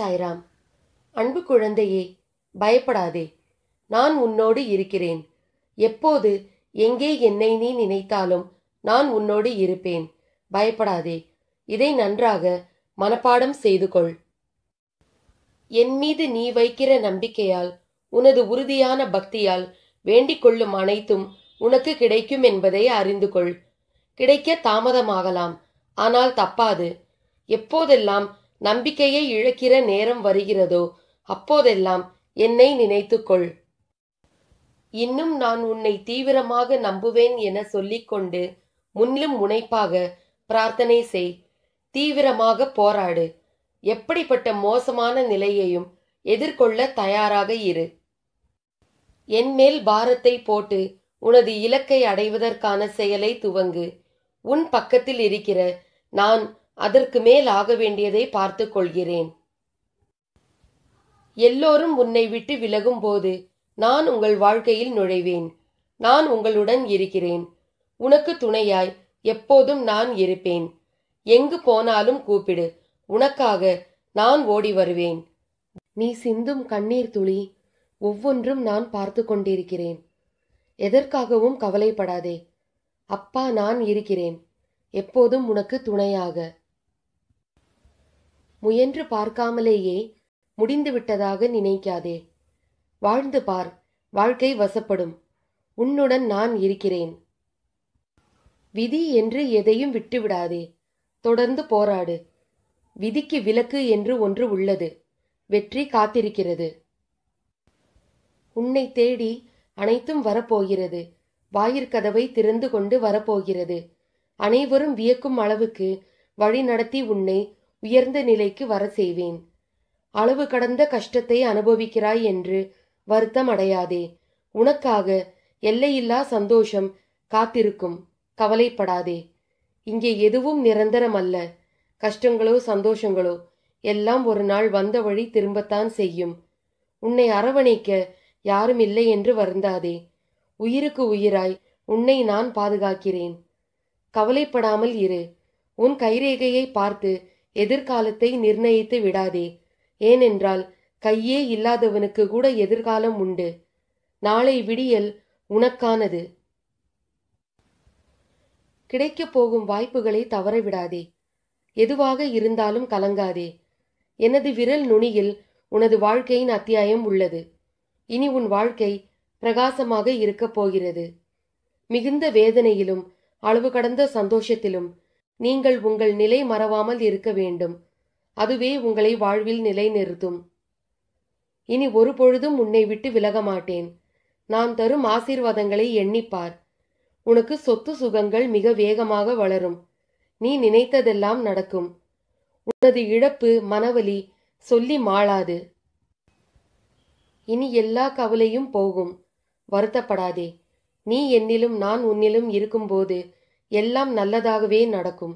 சாய்ராம் அன்பு குழந்தையே பயப்படாதே நான் உன்னோடு இருக்கிறேன் எப்போது எங்கே என்னை நீ நினைத்தாலும் நான் உன்னோடு இருப்பேன் பயப்படாதே இதை நன்றாக மனப்பாடம் செய்து கொள் என் மீது நீ வைக்கிற நம்பிக்கையால் உனது உறுதியான பக்தியால் வேண்டிக் கொள்ளும் அனைத்தும் உனக்கு கிடைக்கும் என்பதை அறிந்து கொள் கிடைக்க தாமதமாகலாம் ஆனால் தப்பாது எப்போதெல்லாம் நம்பிக்கையை இழக்கிற நேரம் வருகிறதோ அப்போதெல்லாம் என்னை நினைத்துக்கொள் இன்னும் நான் உன்னை தீவிரமாக நம்புவேன் என சொல்லிக்கொண்டு முன்னிலும் முனைப்பாக பிரார்த்தனை செய் தீவிரமாக போராடு எப்படிப்பட்ட மோசமான நிலையையும் எதிர்கொள்ள தயாராக இரு என் மேல் பாரத்தை போட்டு உனது இலக்கை அடைவதற்கான செயலை துவங்கு உன் பக்கத்தில் இருக்கிற நான் அதற்கு மேல் ஆக வேண்டியதை பார்த்து கொள்கிறேன் எல்லோரும் உன்னை விட்டு விலகும் போது நான் உங்கள் வாழ்க்கையில் நுழைவேன் நான் உங்களுடன் இருக்கிறேன் உனக்கு துணையாய் எப்போதும் நான் இருப்பேன் எங்கு போனாலும் கூப்பிடு உனக்காக நான் ஓடி வருவேன் நீ சிந்தும் கண்ணீர் துளி ஒவ்வொன்றும் நான் பார்த்து கொண்டிருக்கிறேன் எதற்காகவும் கவலைப்படாதே அப்பா நான் இருக்கிறேன் எப்போதும் உனக்கு துணையாக முயன்று பார்க்காமலேயே முடிந்துவிட்டதாக நினைக்காதே வாழ்ந்து பார் வாழ்க்கை வசப்படும் உன்னுடன் நான் இருக்கிறேன் விதி என்று எதையும் விட்டுவிடாதே தொடர்ந்து போராடு விதிக்கு விலக்கு என்று ஒன்று உள்ளது வெற்றி காத்திருக்கிறது உன்னை தேடி அனைத்தும் வரப்போகிறது வாயிற்கதவை திறந்து கொண்டு வரப்போகிறது அனைவரும் வியக்கும் அளவுக்கு வழிநடத்தி உன்னை உயர்ந்த நிலைக்கு வர செய்வேன் அளவு கடந்த கஷ்டத்தை அனுபவிக்கிறாய் என்று வருத்தம் அடையாதே உனக்காக எல்லையில்லா சந்தோஷம் காத்திருக்கும் கவலைப்படாதே இங்கே எதுவும் நிரந்தரம் அல்ல கஷ்டங்களோ சந்தோஷங்களோ எல்லாம் ஒரு நாள் வந்த வழி திரும்பத்தான் செய்யும் உன்னை அரவணைக்க யாரும் இல்லை என்று வருந்தாதே உயிருக்கு உயிராய் உன்னை நான் பாதுகாக்கிறேன் கவலைப்படாமல் இரு உன் கைரேகையை பார்த்து எதிர்காலத்தை நிர்ணயித்து விடாதே ஏனென்றால் கையே இல்லாதவனுக்கு கூட எதிர்காலம் உண்டு நாளை விடியல் உனக்கானது கிடைக்கப் போகும் வாய்ப்புகளை தவற விடாதே எதுவாக இருந்தாலும் கலங்காதே எனது விரல் நுனியில் உனது வாழ்க்கையின் அத்தியாயம் உள்ளது இனி உன் வாழ்க்கை பிரகாசமாக இருக்கப் போகிறது மிகுந்த வேதனையிலும் அளவு கடந்த சந்தோஷத்திலும் நீங்கள் உங்கள் நிலை மறவாமல் இருக்க வேண்டும் அதுவே உங்களை வாழ்வில் நிலைநிறுத்தும் இனி ஒரு பொழுதும் உன்னை விட்டு விலக மாட்டேன் நான் தரும் ஆசீர்வாதங்களை எண்ணிப்பார் உனக்கு சொத்து சுகங்கள் மிக வேகமாக வளரும் நீ நினைத்ததெல்லாம் நடக்கும் உனது இழப்பு மனவலி சொல்லி மாளாது இனி எல்லா கவலையும் போகும் வருத்தப்படாதே நீ என்னிலும் நான் உன்னிலும் இருக்கும்போது எல்லாம் நல்லதாகவே நடக்கும்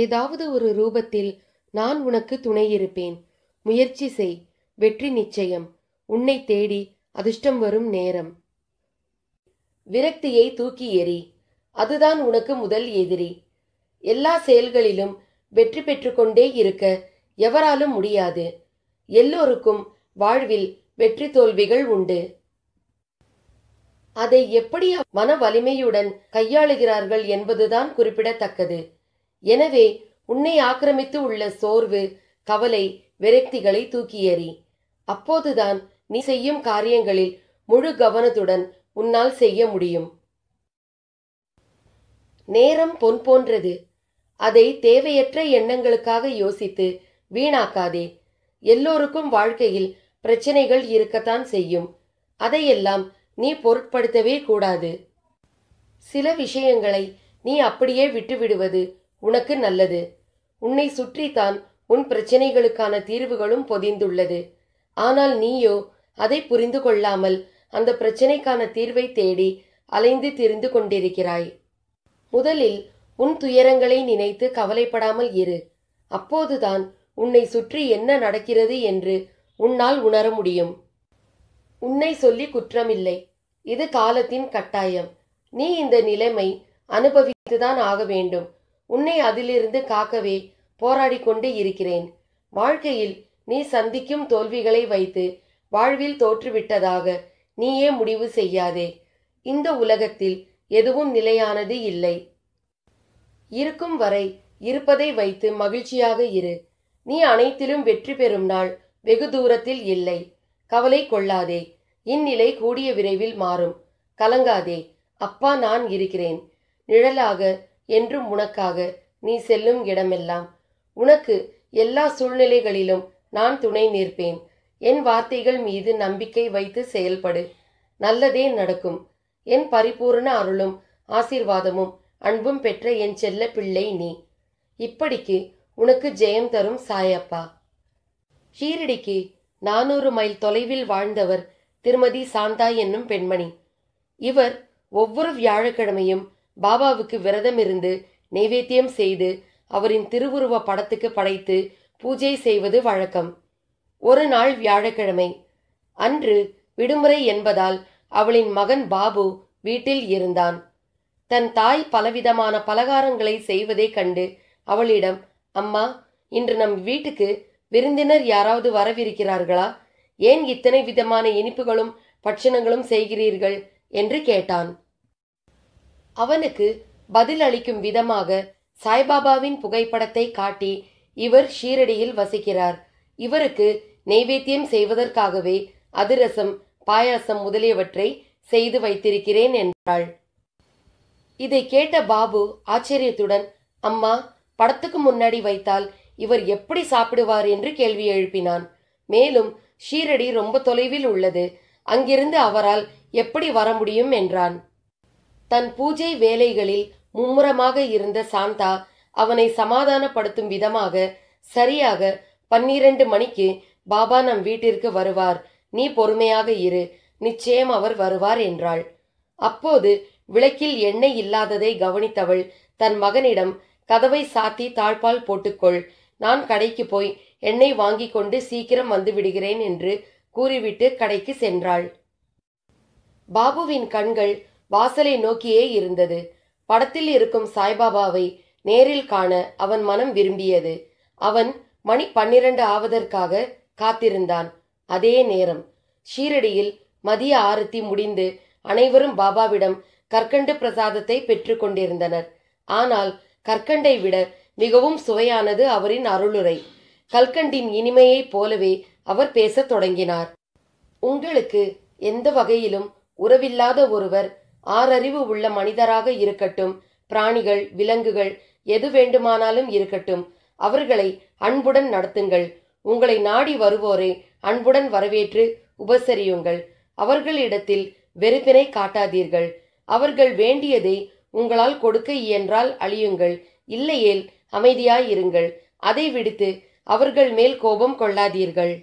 ஏதாவது ஒரு ரூபத்தில் நான் உனக்கு துணையிருப்பேன் முயற்சி செய் வெற்றி நிச்சயம் உன்னை தேடி அதிர்ஷ்டம் வரும் நேரம் விரக்தியை தூக்கி எறி அதுதான் உனக்கு முதல் எதிரி எல்லா செயல்களிலும் வெற்றி பெற்றுக்கொண்டே இருக்க எவராலும் முடியாது எல்லோருக்கும் வாழ்வில் வெற்றி தோல்விகள் உண்டு அதை எப்படி மன வலிமையுடன் கையாளுகிறார்கள் என்பதுதான் குறிப்பிடத்தக்கது எனவே உன்னை ஆக்கிரமித்து உள்ள சோர்வு கவலை விரக்திகளை தூக்கியறி அப்போதுதான் நீ செய்யும் காரியங்களில் முழு கவனத்துடன் உன்னால் செய்ய முடியும் நேரம் பொன் போன்றது அதை தேவையற்ற எண்ணங்களுக்காக யோசித்து வீணாக்காதே எல்லோருக்கும் வாழ்க்கையில் பிரச்சனைகள் இருக்கத்தான் செய்யும் அதையெல்லாம் நீ பொருட்படுத்தவே கூடாது சில விஷயங்களை நீ அப்படியே விட்டுவிடுவது உனக்கு நல்லது உன்னை சுற்றித்தான் உன் பிரச்சனைகளுக்கான தீர்வுகளும் பொதிந்துள்ளது ஆனால் நீயோ அதை புரிந்து கொள்ளாமல் அந்த பிரச்சனைக்கான தீர்வை தேடி அலைந்து திரிந்து கொண்டிருக்கிறாய் முதலில் உன் துயரங்களை நினைத்து கவலைப்படாமல் இரு அப்போதுதான் உன்னை சுற்றி என்ன நடக்கிறது என்று உன்னால் உணர முடியும் உன்னை சொல்லி குற்றமில்லை இது காலத்தின் கட்டாயம் நீ இந்த நிலைமை அனுபவித்துதான் ஆக வேண்டும் உன்னை அதிலிருந்து காக்கவே போராடி கொண்டு இருக்கிறேன் வாழ்க்கையில் நீ சந்திக்கும் தோல்விகளை வைத்து வாழ்வில் தோற்றுவிட்டதாக நீயே முடிவு செய்யாதே இந்த உலகத்தில் எதுவும் நிலையானது இல்லை இருக்கும் வரை இருப்பதை வைத்து மகிழ்ச்சியாக இரு நீ அனைத்திலும் வெற்றி பெறும் நாள் வெகு தூரத்தில் இல்லை கவலை கொள்ளாதே இந்நிலை கூடிய விரைவில் மாறும் கலங்காதே அப்பா நான் இருக்கிறேன் நிழலாக என்றும் உனக்காக நீ செல்லும் இடமெல்லாம் உனக்கு எல்லா சூழ்நிலைகளிலும் நான் துணை நிற்பேன் என் வார்த்தைகள் மீது நம்பிக்கை வைத்து செயல்படு நல்லதே நடக்கும் என் பரிபூர்ண அருளும் ஆசீர்வாதமும் அன்பும் பெற்ற என் செல்ல பிள்ளை நீ இப்படிக்கு உனக்கு ஜெயம் தரும் சாயப்பா ஷீரடிக்கு நானூறு மைல் தொலைவில் வாழ்ந்தவர் திருமதி சாந்தா என்னும் பெண்மணி இவர் ஒவ்வொரு வியாழக்கிழமையும் பாபாவுக்கு விரதம் இருந்து நைவேத்தியம் செய்து அவரின் திருவுருவ படத்துக்கு படைத்து பூஜை செய்வது வழக்கம் ஒரு நாள் வியாழக்கிழமை அன்று விடுமுறை என்பதால் அவளின் மகன் பாபு வீட்டில் இருந்தான் தன் தாய் பலவிதமான பலகாரங்களை செய்வதை கண்டு அவளிடம் அம்மா இன்று நம் வீட்டுக்கு விருந்தினர் யாராவது வரவிருக்கிறார்களா ஏன் இத்தனை விதமான இனிப்புகளும் பட்சணங்களும் செய்கிறீர்கள் என்று கேட்டான் அவனுக்கு பதில் அளிக்கும் விதமாக சாய்பாபாவின் புகைப்படத்தை காட்டி இவர் ஷீரடியில் வசிக்கிறார் இவருக்கு நெய்வேத்தியம் செய்வதற்காகவே அதிரசம் பாயாசம் முதலியவற்றை செய்து வைத்திருக்கிறேன் என்றாள் இதை கேட்ட பாபு ஆச்சரியத்துடன் அம்மா படத்துக்கு முன்னாடி வைத்தால் இவர் எப்படி சாப்பிடுவார் என்று கேள்வி எழுப்பினான் மேலும் ஷீரடி ரொம்ப தொலைவில் உள்ளது அங்கிருந்து அவரால் எப்படி வர முடியும் என்றான் தன் பூஜை வேலைகளில் மும்முரமாக இருந்த சாந்தா அவனை சமாதானப்படுத்தும் விதமாக சரியாக பன்னிரண்டு மணிக்கு பாபா நம் வீட்டிற்கு வருவார் நீ பொறுமையாக இரு நிச்சயம் அவர் வருவார் என்றாள் அப்போது விளக்கில் எண்ணெய் இல்லாததை கவனித்தவள் தன் மகனிடம் கதவை சாத்தி தாழ்பால் போட்டுக்கொள் நான் கடைக்கு போய் எண்ணெய் வாங்கி கொண்டு சீக்கிரம் வந்து விடுகிறேன் என்று கூறிவிட்டு கடைக்கு சென்றாள் பாபுவின் கண்கள் வாசலை நோக்கியே இருந்தது படத்தில் இருக்கும் சாய்பாபாவை நேரில் காண அவன் மனம் விரும்பியது அவன் மணி பன்னிரண்டு ஆவதற்காக காத்திருந்தான் அதே நேரம் ஷீரடியில் மதிய ஆரத்தி முடிந்து அனைவரும் பாபாவிடம் கற்கண்டு பிரசாதத்தை பெற்றுக்கொண்டிருந்தனர் கொண்டிருந்தனர் ஆனால் கற்கண்டை விட மிகவும் சுவையானது அவரின் அருளுரை கல்கண்டின் இனிமையைப் போலவே அவர் பேசத் தொடங்கினார் உங்களுக்கு எந்த வகையிலும் உறவில்லாத ஒருவர் ஆறறிவு உள்ள மனிதராக இருக்கட்டும் பிராணிகள் விலங்குகள் எது வேண்டுமானாலும் இருக்கட்டும் அவர்களை அன்புடன் நடத்துங்கள் உங்களை நாடி வருவோரை அன்புடன் வரவேற்று உபசரியுங்கள் அவர்களிடத்தில் வெறுப்பினை காட்டாதீர்கள் அவர்கள் வேண்டியதை உங்களால் கொடுக்க இயன்றால் அழியுங்கள் இல்லையேல் அமைதியாய் இருங்கள் அதை விடுத்து அவர்கள் மேல் கோபம் கொள்ளாதீர்கள்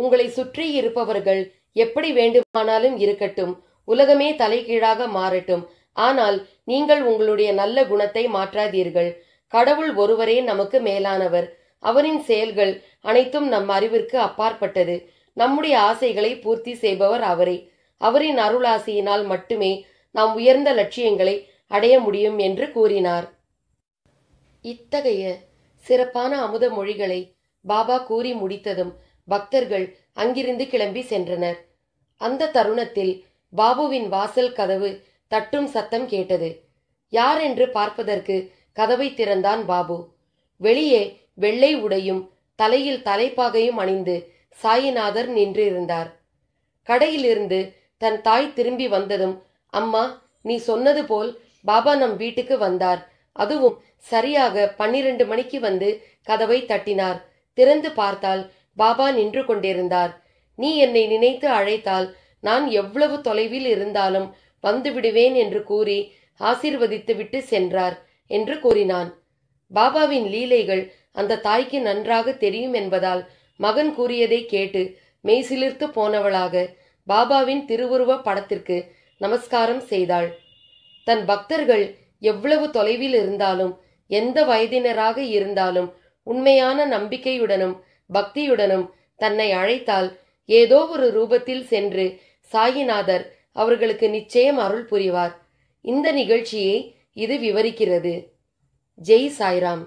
உங்களை சுற்றி இருப்பவர்கள் எப்படி வேண்டுமானாலும் இருக்கட்டும் உலகமே தலைகீழாக மாறட்டும் ஆனால் நீங்கள் உங்களுடைய நல்ல குணத்தை மாற்றாதீர்கள் கடவுள் ஒருவரே நமக்கு மேலானவர் அவரின் செயல்கள் அனைத்தும் நம் அறிவிற்கு அப்பாற்பட்டது நம்முடைய ஆசைகளை பூர்த்தி செய்பவர் அவரே அவரின் அருளாசியினால் மட்டுமே நாம் உயர்ந்த லட்சியங்களை அடைய முடியும் என்று கூறினார் இத்தகைய சிறப்பான அமுத மொழிகளை பாபா கூறி முடித்ததும் பக்தர்கள் அங்கிருந்து கிளம்பி சென்றனர் அந்த தருணத்தில் பாபுவின் வாசல் கதவு தட்டும் சத்தம் கேட்டது யார் என்று பார்ப்பதற்கு கதவை திறந்தான் பாபு வெளியே வெள்ளை உடையும் தலையில் தலைப்பாகையும் அணிந்து சாயிநாதர் நின்றிருந்தார் கடையிலிருந்து தன் தாய் திரும்பி வந்ததும் அம்மா நீ சொன்னது போல் பாபா நம் வீட்டுக்கு வந்தார் அதுவும் சரியாக பன்னிரண்டு மணிக்கு வந்து கதவை தட்டினார் திறந்து பார்த்தால் பாபா நின்று கொண்டிருந்தார் நீ என்னை நினைத்து அழைத்தால் நான் எவ்வளவு தொலைவில் இருந்தாலும் வந்து விடுவேன் என்று கூறி ஆசீர்வதித்து விட்டு சென்றார் என்று கூறினான் பாபாவின் லீலைகள் அந்த தாய்க்கு நன்றாக தெரியும் என்பதால் மகன் கூறியதை கேட்டு மெய்சிலிர்த்து போனவளாக பாபாவின் திருவுருவ படத்திற்கு நமஸ்காரம் செய்தாள் தன் பக்தர்கள் எவ்வளவு தொலைவில் இருந்தாலும் எந்த வயதினராக இருந்தாலும் உண்மையான நம்பிக்கையுடனும் பக்தியுடனும் தன்னை அழைத்தால் ஏதோ ஒரு ரூபத்தில் சென்று சாயிநாதர் அவர்களுக்கு நிச்சயம் அருள் புரிவார் இந்த நிகழ்ச்சியை இது விவரிக்கிறது ஜெய் சாய்ராம்